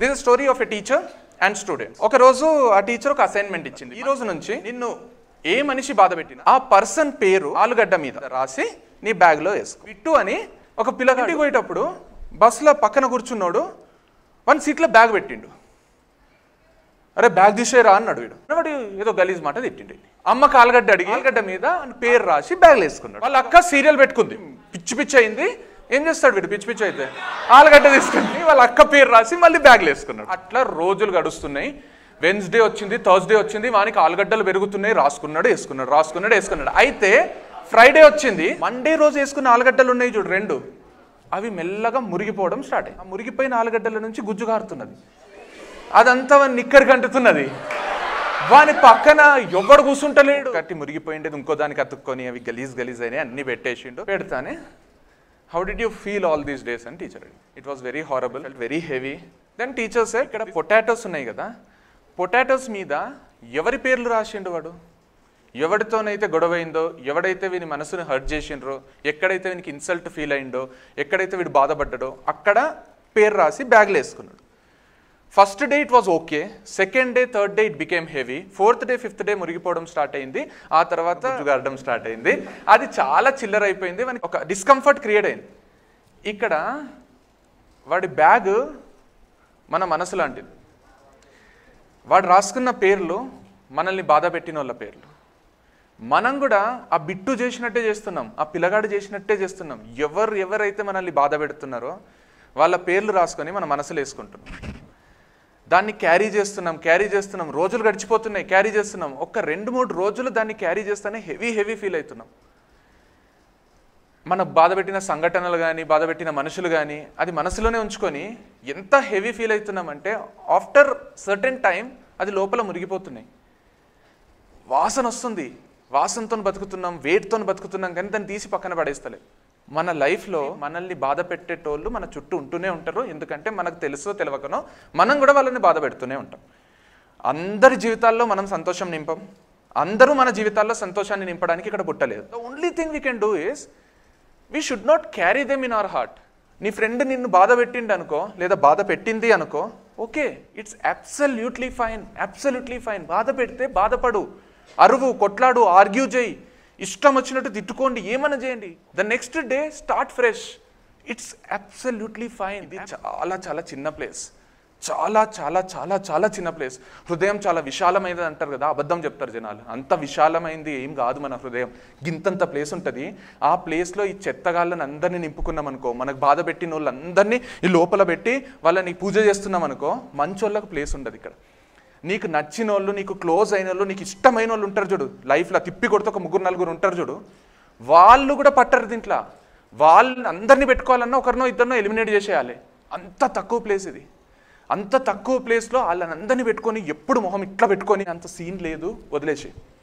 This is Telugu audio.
this is story of a teacher and student ఒక రోజు ఆ టీచర్ ఒక అసైన్మెంట్ ఇచ్చింది ఈ రోజు నుంచి నిన్ను ఏ మనిషి బాధ పెట్టిన ఆ పర్సన్ పేరు ఆలుగడ్డ మీద రాసి నీ బ్యాగ్లో వేసుకో ఇట్టు అని ఒక పిల్లగాడి పోయేటప్పుడు బస్సులో పక్కన కూర్చున్నాడు వన్ సీట్లో బ్యాగ్ పెట్టిండు అరే బ్యాగ్ తీసేరా అన్నాడు వీడు వాడు ఏదో గలీజ్ మాట తిట్టిండు అమ్మ కాలగడ్డ అడిగి ఆలుగడ్డ మీద పేరు రాసి బ్యాగ్ వేసుకున్నాడు వాళ్ళ అక్క సీరియల్ పెట్టుకుంది పిచ్చి పిచ్చి అయింది ఏం చేస్తాడు వీడు పిచ్చి పిచ్చి అయితే ఆలుగడ్డ తీసుకుని వాళ్ళ అక్క పేరు రాసి మళ్ళీ బ్యాగ్లు వేసుకున్నాడు అట్లా రోజులు గడుస్తున్నాయి వెన్స్డే వచ్చింది థర్స్డే వచ్చింది వానికి ఆలుగడ్డలు పెరుగుతున్నాయి రాసుకున్నాడు వేసుకున్నాడు రాసుకున్నాడు వేసుకున్నాడు అయితే ఫ్రైడే వచ్చింది మండే రోజు వేసుకున్న ఆలుగడ్డలు ఉన్నాయి చూడు రెండు అవి మెల్లగా మురిగిపోవడం స్టార్ట్ అయ్యి ఆ మురిగిపోయిన ఆలుగడ్డల నుంచి గుజ్జు కారుతున్నది అదంతా వాని కంటుతున్నది వాని పక్కన ఎవడు కూర్చుంటలేడు కట్టి మురిగిపోయిండేది ఇంకో దానికి అతుక్కొని అవి గలీజ్ గలీజ్ అయినాయి అన్ని పెట్టేసిండు పెడతానే how did you feel all these days అని teacher it was very horrible and very heavy then టీచర్సే ఇక్కడ పొటాటోస్ ఉన్నాయి కదా పొటాటోస్ మీద ఎవరి పేర్లు రాసిండు వాడు ఎవరితోనైతే గొడవ అయిందో ఎవడైతే వీని మనసును హర్ట్ చేసిండ్రో ఎక్కడైతే వీనికి ఇన్సల్ట్ ఫీల్ అయిందో ఎక్కడైతే వీడు బాధపడ్డాడో అక్కడ పేరు రాసి బ్యాగ్లో వేసుకున్నాడు first day it was okay second day third day it became heavy fourth day fifth day మురిగిపోవడం స్టార్ట్ అయింది ఆ తర్వాత జుగారడం స్టార్ట్ అయింది అది చాలా చిల్లర అయిపోయింది మనకి ఒక డిస్కంఫర్ట్ క్రియేట్ అయింది ఇక్కడ వాడి బ్యాగ్ మన మనసు లాంటిది వాడు రాసుకున్న పేర్లు మనల్ని బాధ పెట్టిన వాళ్ళ పేర్లు మనం కూడా ఆ బిట్టు చేసినట్టే చేస్తున్నాం ఆ పిల్లగాడు చేసినట్టే చేస్తున్నాం ఎవరు ఎవరైతే మనల్ని బాధ పెడుతున్నారో వాళ్ళ పేర్లు రాసుకొని మన మనసులు వేసుకుంటున్నాం దాన్ని క్యారీ చేస్తున్నాం క్యారీ చేస్తున్నాం రోజులు గడిచిపోతున్నాయి క్యారీ చేస్తున్నాం ఒక్క రెండు మూడు రోజులు దాన్ని క్యారీ చేస్తానే హెవీ హెవీ ఫీల్ అవుతున్నాం మన బాధపెట్టిన సంఘటనలు కానీ బాధపెట్టిన మనుషులు కానీ అది మనసులోనే ఉంచుకొని ఎంత హెవీ ఫీల్ అవుతున్నామంటే ఆఫ్టర్ సర్టెన్ టైం అది లోపల మురిగిపోతున్నాయి వాసన వస్తుంది వాసనతో బతుకుతున్నాం వేటితో బతుకుతున్నాం కానీ దాన్ని తీసి పక్కన పడేస్తలేదు మన లైఫ్లో మనల్ని బాధ పెట్టేటోళ్ళు మన చుట్టూ ఉంటూనే ఉంటారు ఎందుకంటే మనకు తెలుసో తెలియకనో మనం కూడా వాళ్ళని బాధ పెడుతూనే ఉంటాం అందరి జీవితాల్లో మనం సంతోషం నింపం అందరూ మన జీవితాల్లో సంతోషాన్ని నింపడానికి ఇక్కడ పుట్టలేదు the only thing we can do is we should not carry them in our heart నీ ఫ్రెండ్ నిన్ను బాధ పెట్టిండు అనుకో లేదా బాధ పెట్టింది అనుకో okay it's absolutely fine absolutely fine బాధ పెడితే బాధపడు అరువు కొట్లాడు ఆర్గ్యూ చేయి ఇష్టం వచ్చినట్టు తిట్టుకోండి ఏమైనా చేయండి the next day start fresh it's absolutely fine ఇది చాలా చాలా చిన్న ప్లేస్ చాలా చాలా చాలా చాలా చిన్న ప్లేస్ హృదయం చాలా విశాలమైనది అంటారు కదా అబద్ధం చెప్తారు జనాలు అంత విశాలమైంది ఏం కాదు మన హృదయం గింతంత ప్లేస్ ఉంటుంది ఆ ప్లేస్లో ఈ చెత్తగాళ్ళని అందరినీ నింపుకున్నాం అనుకో మనకు బాధ పెట్టిన వాళ్ళందరినీ ఈ లోపల పెట్టి వాళ్ళని పూజ చేస్తున్నాం అనుకో మంచోళ్ళకు ప్లేస్ ఉండదు ఇక్కడ నీకు నచ్చిన వాళ్ళు నీకు క్లోజ్ అయిన వాళ్ళు నీకు ఇష్టమైన వాళ్ళు ఉంటారు చూడు లైఫ్లో తిప్పి కొడితే ఒక ముగ్గురు నలుగురు ఉంటారు చూడు వాళ్ళు కూడా పట్టరు దీంట్లో వాళ్ళని అందరినీ పెట్టుకోవాలన్నా ఒకరినో ఇద్దరినో ఎలిమినేట్ చేసేయాలి అంత తక్కువ ప్లేస్ ఇది అంత తక్కువ ప్లేస్లో వాళ్ళని అందరినీ పెట్టుకొని ఎప్పుడు మొహం ఇట్లా పెట్టుకొని అంత సీన్ లేదు వదిలేసి